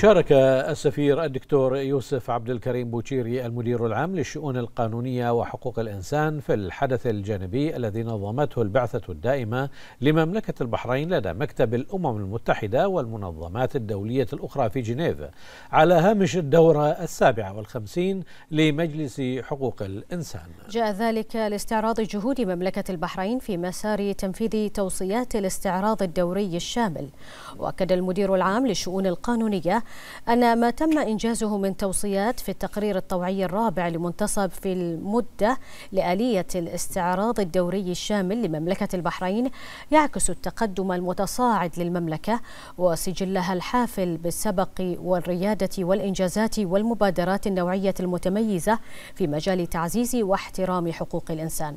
شارك السفير الدكتور يوسف عبد الكريم بوتشيري المدير العام للشؤون القانونية وحقوق الإنسان في الحدث الجانبي الذي نظمته البعثة الدائمة لمملكة البحرين لدى مكتب الأمم المتحدة والمنظمات الدولية الأخرى في جنيف على هامش الدورة السابعة والخمسين لمجلس حقوق الإنسان جاء ذلك لاستعراض جهود مملكة البحرين في مسار تنفيذ توصيات الاستعراض الدوري الشامل وأكد المدير العام للشؤون القانونية أن ما تم إنجازه من توصيات في التقرير الطوعي الرابع لمنتصب في المدة لآلية الاستعراض الدوري الشامل لمملكة البحرين يعكس التقدم المتصاعد للمملكة وسجلها الحافل بالسبق والريادة والإنجازات والمبادرات النوعية المتميزة في مجال تعزيز واحترام حقوق الإنسان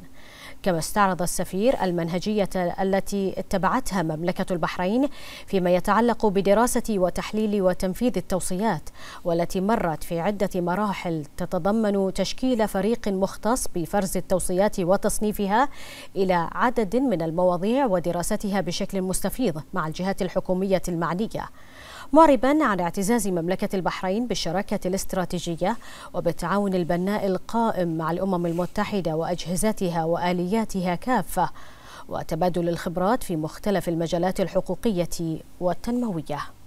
كما استعرض السفير المنهجية التي اتبعتها مملكة البحرين فيما يتعلق بدراسة وتحليل وتنفيذ تنفيذ التوصيات والتي مرت في عدة مراحل تتضمن تشكيل فريق مختص بفرز التوصيات وتصنيفها إلى عدد من المواضيع ودراستها بشكل مستفيض مع الجهات الحكومية المعنية معربا عن اعتزاز مملكة البحرين بالشراكة الاستراتيجية وبالتعاون البناء القائم مع الأمم المتحدة وأجهزتها وآلياتها كافة وتبادل الخبرات في مختلف المجالات الحقوقية والتنموية